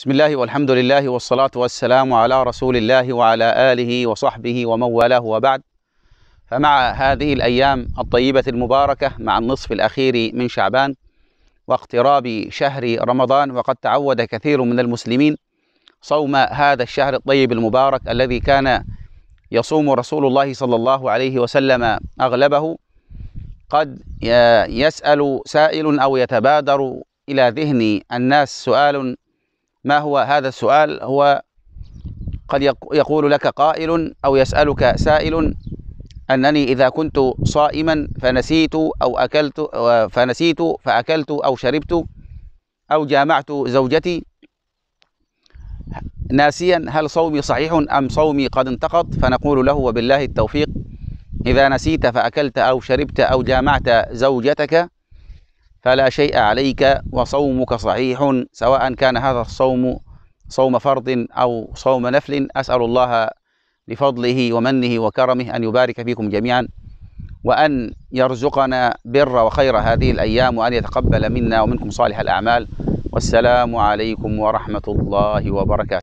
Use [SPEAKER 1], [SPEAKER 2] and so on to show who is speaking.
[SPEAKER 1] بسم الله والحمد لله والصلاة والسلام على رسول الله وعلى آله وصحبه ومن والاه وبعد فمع هذه الأيام الطيبة المباركة مع النصف الأخير من شعبان واقتراب شهر رمضان وقد تعود كثير من المسلمين صوم هذا الشهر الطيب المبارك الذي كان يصوم رسول الله صلى الله عليه وسلم أغلبه قد يسأل سائل أو يتبادر إلى ذهن الناس سؤال ما هو هذا السؤال هو قد يقول لك قائل أو يسألك سائل أنني إذا كنت صائما فنسيت أو أكلت فنسيت فأكلت أو شربت أو جامعت زوجتي ناسيا هل صومي صحيح أم صومي قد انتقض فنقول له وبالله التوفيق إذا نسيت فأكلت أو شربت أو جامعت زوجتك فلا شيء عليك وصومك صحيح سواء كان هذا الصوم صوم فرض أو صوم نفل أسأل الله بفضله ومنه وكرمه أن يبارك فيكم جميعا وأن يرزقنا بر وخير هذه الأيام وأن يتقبل منا ومنكم صالح الأعمال والسلام عليكم ورحمة الله وبركاته